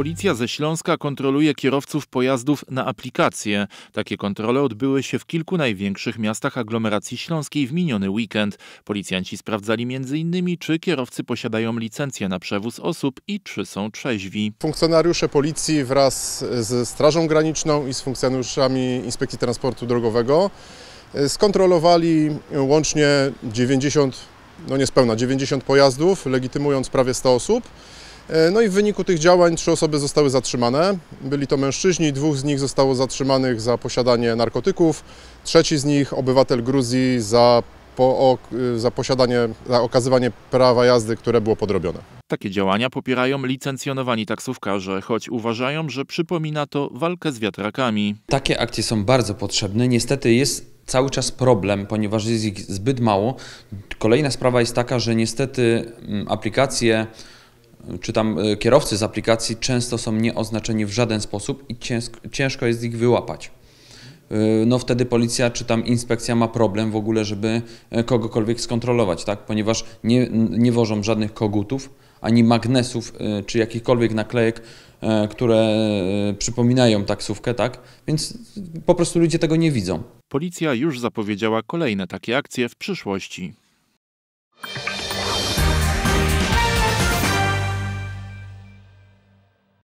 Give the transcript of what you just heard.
Policja ze Śląska kontroluje kierowców pojazdów na aplikacje. Takie kontrole odbyły się w kilku największych miastach aglomeracji śląskiej w miniony weekend. Policjanci sprawdzali m.in. czy kierowcy posiadają licencję na przewóz osób i czy są trzeźwi. Funkcjonariusze policji wraz ze Strażą Graniczną i z funkcjonariuszami Inspekcji Transportu Drogowego e, skontrolowali łącznie 90, no niespełna 90 pojazdów, legitymując prawie 100 osób. E, no i w wyniku tych działań trzy osoby zostały zatrzymane. Byli to mężczyźni, dwóch z nich zostało zatrzymanych za posiadanie narkotyków, trzeci z nich obywatel Gruzji za, po, o, za posiadanie, za okazywanie prawa jazdy, które było podrobione. Takie działania popierają licencjonowani taksówkarze, choć uważają, że przypomina to walkę z wiatrakami. Takie akcje są bardzo potrzebne. Niestety jest cały czas problem, ponieważ jest ich zbyt mało. Kolejna sprawa jest taka, że niestety mm, aplikacje czy tam e, kierowcy z aplikacji często są nieoznaczeni w żaden sposób i ciężko jest ich wyłapać. E, no wtedy policja czy tam inspekcja ma problem w ogóle, żeby e, kogokolwiek skontrolować, tak? ponieważ nie, nie wożą żadnych kogutów ani magnesów czy jakichkolwiek naklejek, które przypominają taksówkę, tak? Więc po prostu ludzie tego nie widzą. Policja już zapowiedziała kolejne takie akcje w przyszłości.